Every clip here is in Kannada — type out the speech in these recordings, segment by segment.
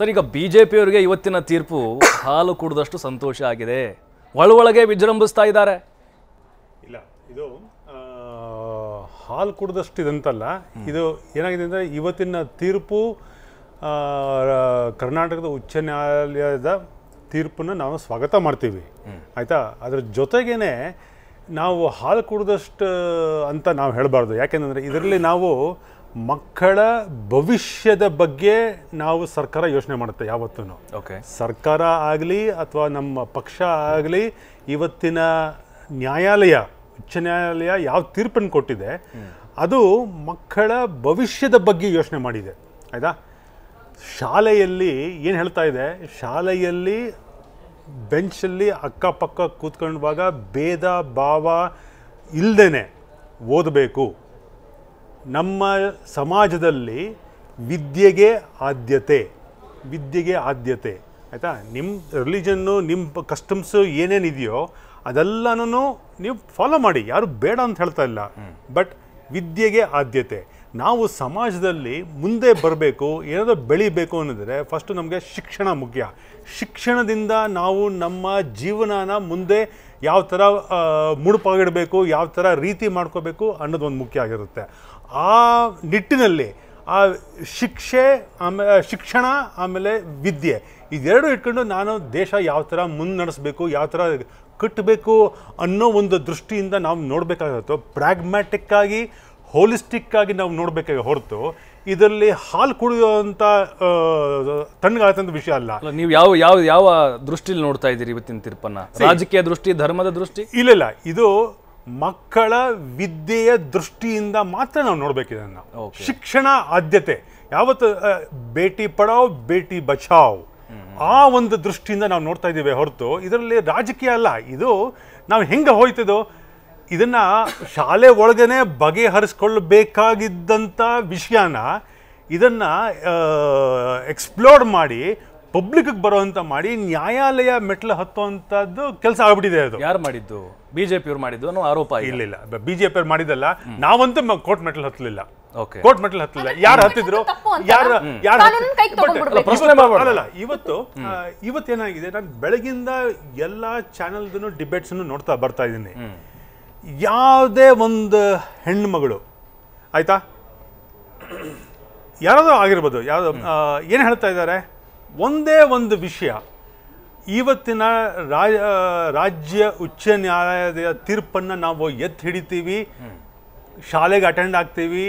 ಸರ್ ಈಗ ಬಿ ಜೆ ಪಿಯವರಿಗೆ ಇವತ್ತಿನ ತೀರ್ಪು ಹಾಲು ಕುಡಿದಷ್ಟು ಸಂತೋಷ ಆಗಿದೆ ಒಳಗೆ ವಿಜೃಂಭಿಸ್ತಾ ಇದ್ದಾರೆ ಇಲ್ಲ ಇದು ಹಾಲು ಕುಡಿದಷ್ಟು ಇದಂತಲ್ಲ ಇದು ಏನಾಗಿದೆ ಅಂದರೆ ಇವತ್ತಿನ ತೀರ್ಪು ಕರ್ನಾಟಕದ ಉಚ್ಚ ನ್ಯಾಯಾಲಯದ ತೀರ್ಪನ್ನು ನಾವು ಸ್ವಾಗತ ಮಾಡ್ತೀವಿ ಆಯಿತಾ ಅದರ ಜೊತೆಗೇ ನಾವು ಹಾಲು ಕುಡಿದಷ್ಟು ಅಂತ ನಾವು ಹೇಳಬಾರ್ದು ಯಾಕೆಂದರೆ ಇದರಲ್ಲಿ ನಾವು ಮಕ್ಕಳ ಭವಿಷ್ಯದ ಬಗ್ಗೆ ನಾವು ಸರ್ಕಾರ ಯೋಚನೆ ಮಾಡುತ್ತೆ ಯಾವತ್ತೂ ಓಕೆ ಸರ್ಕಾರ ಆಗಲಿ ಅಥವಾ ನಮ್ಮ ಪಕ್ಷ ಆಗಲಿ ಇವತ್ತಿನ ನ್ಯಾಯಾಲಯ ಉಚ್ಚ ನ್ಯಾಯಾಲಯ ಯಾವ ತೀರ್ಪನ್ನು ಕೊಟ್ಟಿದೆ ಅದು ಮಕ್ಕಳ ಭವಿಷ್ಯದ ಬಗ್ಗೆ ಯೋಚನೆ ಮಾಡಿದೆ ಆಯಿತಾ ಶಾಲೆಯಲ್ಲಿ ಏನು ಹೇಳ್ತಾ ಇದೆ ಶಾಲೆಯಲ್ಲಿ ಬೆಂಚಲ್ಲಿ ಅಕ್ಕಪಕ್ಕ ಕೂತ್ಕೊಂಡಾಗ ಭೇದ ಭಾವ ಇಲ್ಲದೇ ಓದಬೇಕು ನಮ್ಮ ಸಮಾಜದಲ್ಲಿ ವಿದ್ಯೆಗೆ ಆದ್ಯತೆ ವಿದ್ಯೆಗೆ ಆದ್ಯತೆ ಆಯಿತಾ ನಿಮ್ಮ ರಿಲಿಜನ್ನು ನಿಮ್ಮ ಕಸ್ಟಮ್ಸು ಏನೇನಿದೆಯೋ ಅದೆಲ್ಲನೂ ನೀವು ಫಾಲೋ ಮಾಡಿ ಯಾರು ಬೇಡ ಅಂತ ಹೇಳ್ತಾ ಇಲ್ಲ ಬಟ್ ವಿದ್ಯೆಗೆ ಆದ್ಯತೆ ನಾವು ಸಮಾಜದಲ್ಲಿ ಮುಂದೆ ಬರಬೇಕು ಏನಾದರೂ ಬೆಳಿಬೇಕು ಅನ್ನೋದ್ರೆ ಫಸ್ಟು ನಮಗೆ ಶಿಕ್ಷಣ ಮುಖ್ಯ ಶಿಕ್ಷಣದಿಂದ ನಾವು ನಮ್ಮ ಜೀವನನ ಮುಂದೆ ಯಾವ ಥರ ಮುಡುಪಾಗಿಡಬೇಕು ಯಾವ ಥರ ರೀತಿ ಮಾಡ್ಕೋಬೇಕು ಅನ್ನೋದೊಂದು ಮುಖ್ಯ ಆಗಿರುತ್ತೆ ಆ ನಿಟ್ಟಿನಲ್ಲಿ ಆ ಶಿಕ್ಷೆ ಆಮೇಲೆ ಶಿಕ್ಷಣ ಆಮೇಲೆ ವಿದ್ಯೆ ಇದೆರಡು ಇಟ್ಕೊಂಡು ನಾನು ದೇಶ ಯಾವ ಥರ ಮುನ್ನಡೆಸಬೇಕು ಯಾವ ಥರ ಕಟ್ಟಬೇಕು ಅನ್ನೋ ಒಂದು ದೃಷ್ಟಿಯಿಂದ ನಾವು ನೋಡಬೇಕಾಗತ್ತೋ ಪ್ರಾಗ್ಮ್ಯಾಟಿಕ್ಕಾಗಿ ಹೋಲಿಸ್ಟಿಕ್ ಆಗಿ ನಾವು ನೋಡಬೇಕಾಗಿ ಹೊರತು ಇದರಲ್ಲಿ ಹಾಲು ಕುಡಿಯುವಂಥ ತಣ್ಣಗಾದಂಥ ವಿಷಯ ಅಲ್ಲ ನೀವು ಯಾವ ಯಾವ ಯಾವ ದೃಷ್ಟಿಲಿ ನೋಡ್ತಾ ಇದ್ದೀರಿ ಇವತ್ತಿನ ತೀರ್ಪನ್ನ ರಾಜಕೀಯ ದೃಷ್ಟಿ ಧರ್ಮದ ದೃಷ್ಟಿ ಇಲ್ಲ ಇಲ್ಲ ಇದು ಮಕ್ಕಳ ವಿದ್ಯೆಯ ದೃಷ್ಟಿಯಿಂದ ಮಾತ್ರ ನಾವು ನೋಡಬೇಕಿದನ್ನು ಶಿಕ್ಷಣ ಆದ್ಯತೆ ಯಾವತ್ತು ಭೇಟಿ ಪಡಾವ್ ಭೇಟಿ ಬಚಾವ್ ಆ ಒಂದು ದೃಷ್ಟಿಯಿಂದ ನಾವು ನೋಡ್ತಾ ಇದ್ದೀವಿ ಹೊರತು ಇದರಲ್ಲಿ ರಾಜಕೀಯ ಅಲ್ಲ ಇದು ನಾವು ಹೆಂಗೆ ಹೋಯ್ತಿದ್ದು ಇದನ್ನ ಶಾಲೆ ಒಳಗೇನೆ ಬಗೆಹರಿಸ್ಕೊಳ್ಬೇಕಾಗಿದ್ದಂಥ ವಿಷಯನ ಇದನ್ನ ಎಕ್ಸ್ಪ್ಲೋರ್ ಮಾಡಿ ಪಬ್ಲಿಕ್ ಬರುವಂತ ಮಾಡಿ ನ್ಯಾಯಾಲಯ ಮೆಟ್ಲು ಹತ್ತುವಂತದ್ದು ಕೆಲಸ ಆಗ್ಬಿಟ್ಟಿದೆ ಅದು ಯಾರು ಮಾಡಿದ್ದು ಬಿಜೆಪಿಯವ್ರು ಮಾಡಿದ್ದು ಅನ್ನೋ ಆರೋಪ ಇಲ್ಲ ಇಲ್ಲ ಅವ್ರು ಮಾಡಿದಲ್ಲ ನಾವಂತೂ ಕೋರ್ಟ್ ಮೆಟ್ಲು ಹತ್ತಲಿಲ್ಲ ಕೋರ್ಟ್ ಮೆಟ್ಲು ಹತ್ತಲಿಲ್ಲ ಯಾರು ಹತ್ತಿದ್ರು ಯಾರು ಯಾರು ಇವತ್ತು ಇವತ್ತೇನಾಗಿದೆ ನಾನು ಬೆಳಗಿಂದ ಎಲ್ಲಾ ಚಾನೆಲ್ ಡಿಬೇಟ್ಸ್ ನೋಡ್ತಾ ಬರ್ತಾ ಇದ್ದೀನಿ ಯಾವುದೇ ಒಂದು ಹೆಣ್ಮಗಳು ಆಯಿತಾ ಯಾರಾದರೂ ಆಗಿರ್ಬೋದು ಯಾವುದೋ ಏನು ಹೇಳ್ತಾ ಇದ್ದಾರೆ ಒಂದೇ ಒಂದು ವಿಷಯ ಇವತ್ತಿನ ರಾಜ್ಯ ಉಚ್ಚ ನ್ಯಾಯಾಲಯದ ತೀರ್ಪನ್ನು ನಾವು ಎತ್ತಿ ಹಿಡಿತೀವಿ ಶಾಲೆಗೆ ಅಟೆಂಡ್ ಆಗ್ತೀವಿ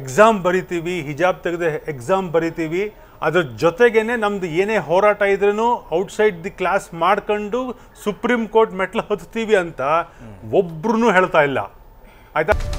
ಎಕ್ಸಾಮ್ ಬರಿತೀವಿ ಹಿಜಾಬ್ ತೆಗೆದು ಎಕ್ಸಾಮ್ ಬರಿತೀವಿ ಅದ್ರ ಜೊತೆಗೇನೆ ನಮ್ದು ಏನೇ ಹೋರಾಟ ಇದ್ರೂ ಔಟ್ಸೈಡ್ ದಿ ಕ್ಲಾಸ್ ಮಾಡ್ಕೊಂಡು ಸುಪ್ರೀಂ ಕೋರ್ಟ್ ಮೆಟ್ಲು ಹತ್ತೀವಿ ಅಂತ ಒಬ್ರು ಹೇಳ್ತಾ ಇಲ್ಲ ಆಯ್ತಾ